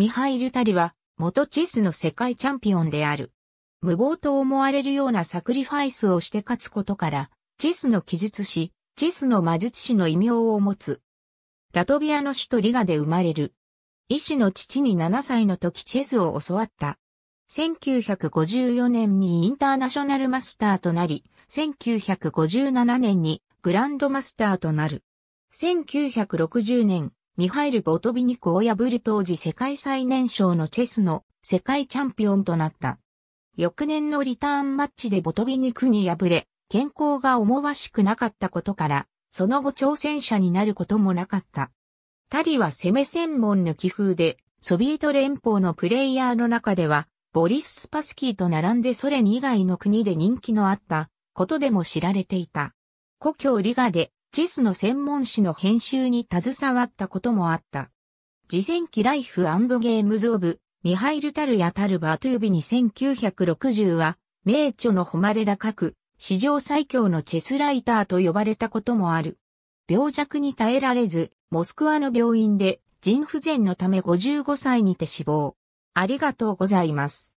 ミハイル・タリは、元チェスの世界チャンピオンである。無謀と思われるようなサクリファイスをして勝つことから、チェスの記述師、チェスの魔術師の異名を持つ。ラトビアの首都リガで生まれる。医師の父に7歳の時チェスを教わった。1954年にインターナショナルマスターとなり、1957年にグランドマスターとなる。1960年、ミハイル・ボトビニクを破る当時世界最年少のチェスの世界チャンピオンとなった。翌年のリターンマッチでボトビニクに敗れ、健康が思わしくなかったことから、その後挑戦者になることもなかった。タィは攻め専門の気風で、ソビエト連邦のプレイヤーの中では、ボリス・スパスキーと並んでソ連以外の国で人気のあったことでも知られていた。故郷リガでチェスの専門誌の編集に携わったこともあった。事前期ライフゲームズ・オブ、ミハイル・タルヤ・タルバートゥービに1960は、名著の誉れ高く、史上最強のチェスライターと呼ばれたこともある。病弱に耐えられず、モスクワの病院で腎不全のため55歳にて死亡。ありがとうございます。